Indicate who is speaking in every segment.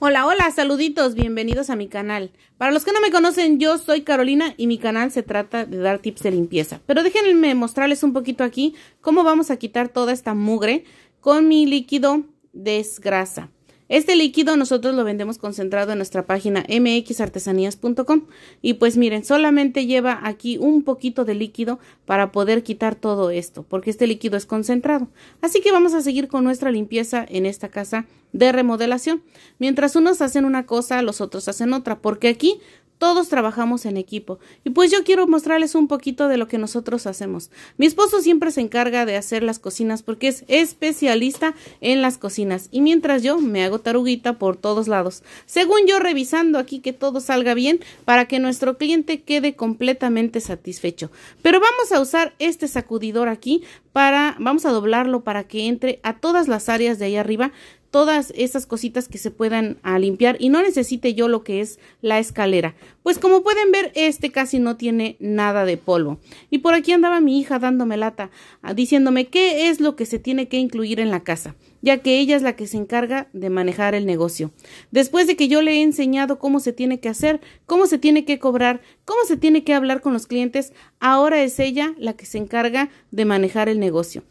Speaker 1: Hola, hola, saluditos, bienvenidos a mi canal. Para los que no me conocen, yo soy Carolina y mi canal se trata de dar tips de limpieza. Pero déjenme mostrarles un poquito aquí cómo vamos a quitar toda esta mugre con mi líquido desgrasa. Este líquido nosotros lo vendemos concentrado en nuestra página mxartesanías.com y pues miren, solamente lleva aquí un poquito de líquido para poder quitar todo esto, porque este líquido es concentrado. Así que vamos a seguir con nuestra limpieza en esta casa de remodelación. Mientras unos hacen una cosa, los otros hacen otra, porque aquí todos trabajamos en equipo. Y pues yo quiero mostrarles un poquito de lo que nosotros hacemos. Mi esposo siempre se encarga de hacer las cocinas porque es especialista en las cocinas. Y mientras yo me hago taruguita por todos lados. Según yo revisando aquí que todo salga bien para que nuestro cliente quede completamente satisfecho. Pero vamos a usar este sacudidor aquí para, vamos a doblarlo para que entre a todas las áreas de ahí arriba todas esas cositas que se puedan a ah, limpiar y no necesite yo lo que es la escalera. Pues como pueden ver, este casi no tiene nada de polvo. Y por aquí andaba mi hija dándome lata, ah, diciéndome qué es lo que se tiene que incluir en la casa, ya que ella es la que se encarga de manejar el negocio. Después de que yo le he enseñado cómo se tiene que hacer, cómo se tiene que cobrar, cómo se tiene que hablar con los clientes, ahora es ella la que se encarga de manejar el negocio.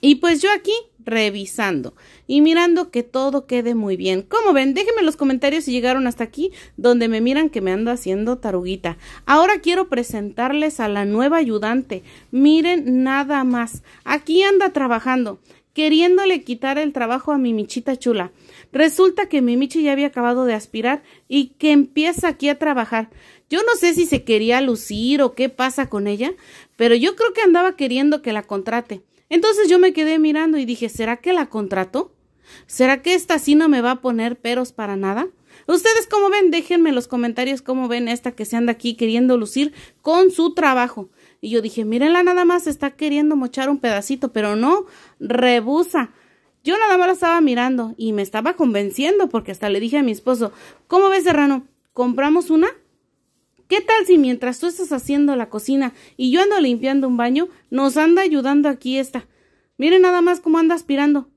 Speaker 1: Y pues yo aquí revisando y mirando que todo quede muy bien. Como ven? Déjenme en los comentarios si llegaron hasta aquí donde me miran que me ando haciendo taruguita. Ahora quiero presentarles a la nueva ayudante. Miren nada más. Aquí anda trabajando queriéndole quitar el trabajo a mi michita chula. Resulta que mi michi ya había acabado de aspirar y que empieza aquí a trabajar. Yo no sé si se quería lucir o qué pasa con ella, pero yo creo que andaba queriendo que la contrate. Entonces yo me quedé mirando y dije, ¿será que la contrato? ¿Será que esta sí no me va a poner peros para nada? ¿Ustedes cómo ven? Déjenme en los comentarios cómo ven esta que se anda aquí queriendo lucir con su trabajo. Y yo dije, mírenla nada más, está queriendo mochar un pedacito, pero no, rebusa. Yo nada más la estaba mirando y me estaba convenciendo porque hasta le dije a mi esposo, ¿cómo ves, Serrano? ¿Compramos una? ¿Qué tal si mientras tú estás haciendo la cocina y yo ando limpiando un baño, nos anda ayudando aquí esta? Miren nada más cómo anda aspirando.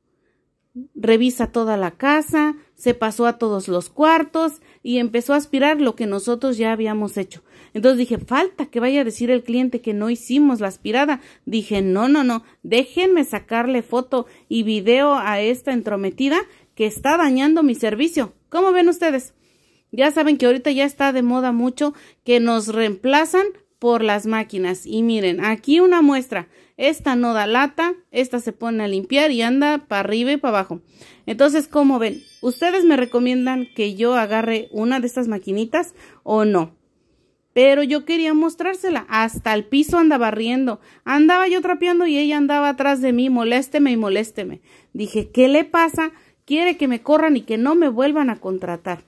Speaker 1: Revisa toda la casa, se pasó a todos los cuartos y empezó a aspirar lo que nosotros ya habíamos hecho. Entonces dije, falta que vaya a decir el cliente que no hicimos la aspirada. Dije, no, no, no, déjenme sacarle foto y video a esta entrometida que está dañando mi servicio. ¿Cómo ven ustedes? Ya saben que ahorita ya está de moda mucho que nos reemplazan por las máquinas. Y miren, aquí una muestra. Esta no da lata, esta se pone a limpiar y anda para arriba y para abajo. Entonces, ¿cómo ven? ¿Ustedes me recomiendan que yo agarre una de estas maquinitas o no? Pero yo quería mostrársela. Hasta el piso andaba barriendo. Andaba yo trapeando y ella andaba atrás de mí. Molésteme y molésteme. Dije, ¿qué le pasa? Quiere que me corran y que no me vuelvan a contratar.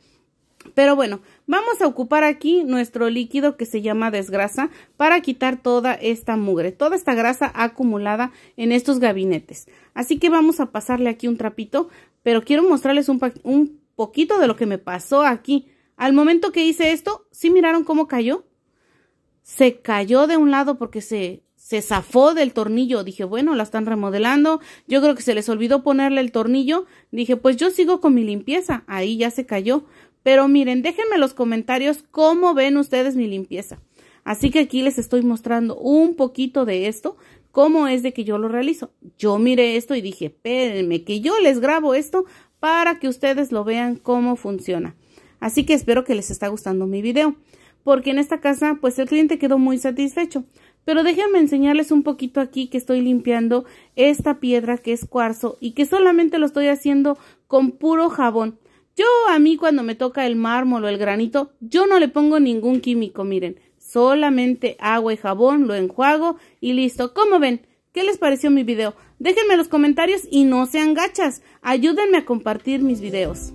Speaker 1: Pero bueno, vamos a ocupar aquí nuestro líquido que se llama desgrasa para quitar toda esta mugre, toda esta grasa acumulada en estos gabinetes. Así que vamos a pasarle aquí un trapito, pero quiero mostrarles un, poquito de lo que me pasó aquí. Al momento que hice esto, ¿sí miraron cómo cayó? Se cayó de un lado porque se, se zafó del tornillo. Dije, bueno, la están remodelando. Yo creo que se les olvidó ponerle el tornillo. Dije, pues yo sigo con mi limpieza. Ahí ya se cayó. Pero miren, déjenme en los comentarios cómo ven ustedes mi limpieza. Así que aquí les estoy mostrando un poquito de esto, cómo es de que yo lo realizo. Yo miré esto y dije, espérenme que yo les grabo esto para que ustedes lo vean cómo funciona. Así que espero que les está gustando mi video, porque en esta casa pues el cliente quedó muy satisfecho. Pero déjenme enseñarles un poquito aquí que estoy limpiando esta piedra que es cuarzo y que solamente lo estoy haciendo con puro jabón. Yo a mí cuando me toca el mármol o el granito, yo no le pongo ningún químico, miren, solamente agua y jabón, lo enjuago y listo. ¿Cómo ven? ¿Qué les pareció mi video? Déjenme los comentarios y no sean gachas. Ayúdenme a compartir mis videos.